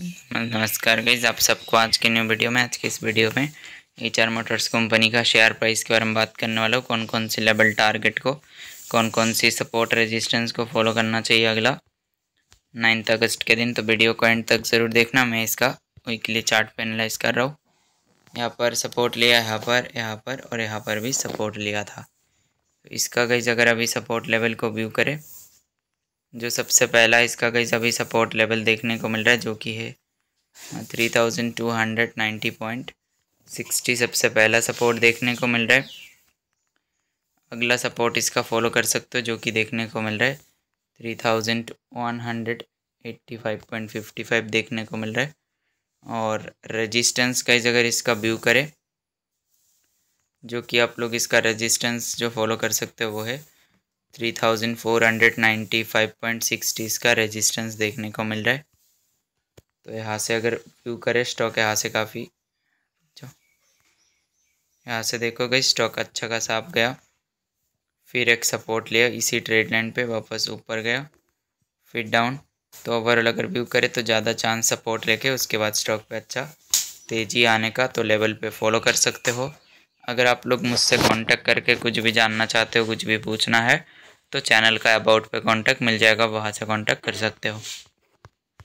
नमस्कार गईज आप सबको आज के न्यू वीडियो में आज के इस वीडियो में एच आर मोटर्स कंपनी का शेयर प्राइस के बारे में बात करने वाला हूँ कौन कौन सी लेवल टारगेट को कौन कौन सी सपोर्ट रेजिस्टेंस को फॉलो करना चाहिए अगला नाइन्थ अगस्त के दिन तो वीडियो को एंड तक ज़रूर देखना मैं इसका वीकली चार्ट एनालाइज कर रहा हूँ यहाँ पर सपोर्ट लिया यहाँ पर यहाँ पर और यहाँ पर भी सपोर्ट लिया था तो इसका गईज अगर अभी सपोर्ट लेवल को व्यू करें जो सबसे पहला इसका कहीं सभी सपोर्ट लेवल देखने को मिल रहा है जो कि है three thousand two hundred ninety point sixty सबसे पहला सपोर्ट देखने को मिल रहा है अगला सपोर्ट इसका फॉलो कर सकते हो जो कि देखने को मिल रहा है three thousand one hundred eighty five point fifty five देखने को मिल रहा है और रेजिस्टेंस का अगर इसका व्यू करें जो कि आप लोग इसका रेजिस्टेंस जो फॉलो कर सकते हो वो है three thousand four hundred ninety five point sixty इसका रेजिस्टेंस देखने को मिल रहा है तो यहाँ से अगर व्यू करें स्टॉक यहाँ से काफ़ी यहाँ से देखो गई स्टॉक अच्छा खासा आप गया फिर एक सपोर्ट लिया इसी ट्रेड लाइन पर वापस ऊपर गया फिर डाउन तो ओवरऑल अगर व्यू करें तो ज़्यादा चांस सपोर्ट लेके उसके बाद स्टॉक पे अच्छा तेज़ी आने का तो लेवल पे फॉलो कर सकते हो अगर आप लोग मुझसे कांटेक्ट करके कुछ भी जानना चाहते हो कुछ भी पूछना है तो चैनल का अबाउट पे कांटेक्ट मिल जाएगा वहाँ से कांटेक्ट कर सकते हो